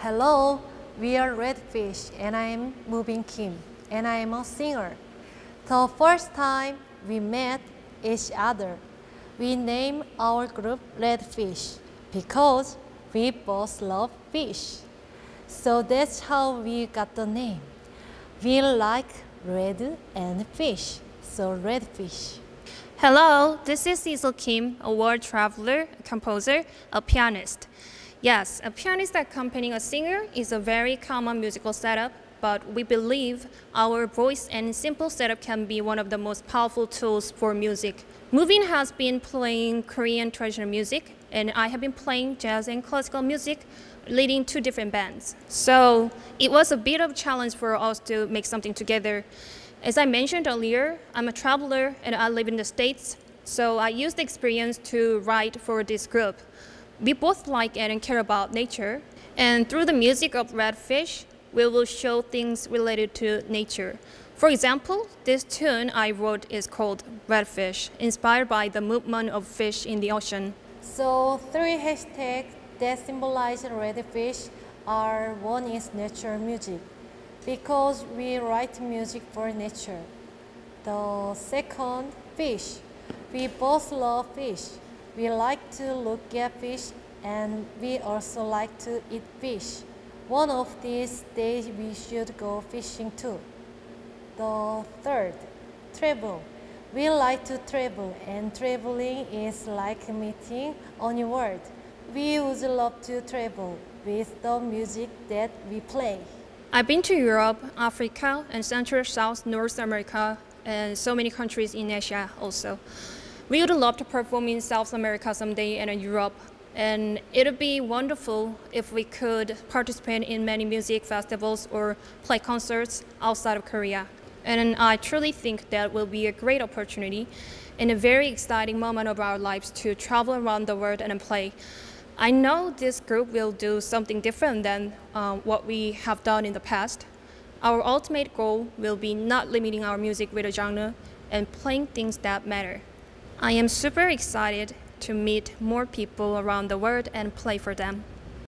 Hello, we are Redfish and I am Moving Kim and I am a singer. The first time we met each other, we named our group Redfish because we both love fish. So that's how we got the name. We like red and fish, so Redfish. Hello, this is Cecil Kim, a world traveler, a composer, a pianist. Yes, a pianist accompanying a singer is a very common musical setup, but we believe our voice and simple setup can be one of the most powerful tools for music. Movin has been playing Korean traditional music, and I have been playing jazz and classical music, leading two different bands. So it was a bit of a challenge for us to make something together. As I mentioned earlier, I'm a traveler and I live in the States, so I used the experience to write for this group. We both like and care about nature, and through the music of Redfish, we will show things related to nature. For example, this tune I wrote is called Redfish, inspired by the movement of fish in the ocean. So three hashtags that symbolize redfish are one is nature music, because we write music for nature. The second, fish. We both love fish. We like to look at fish and we also like to eat fish. One of these days we should go fishing too. The third, travel. We like to travel and traveling is like meeting a new world. We would love to travel with the music that we play. I've been to Europe, Africa, and Central, South, North America, and so many countries in Asia also we would love to perform in South America someday and in Europe. And it'd be wonderful if we could participate in many music festivals or play concerts outside of Korea. And I truly think that will be a great opportunity and a very exciting moment of our lives to travel around the world and play. I know this group will do something different than uh, what we have done in the past. Our ultimate goal will be not limiting our music with a genre and playing things that matter. I am super excited to meet more people around the world and play for them.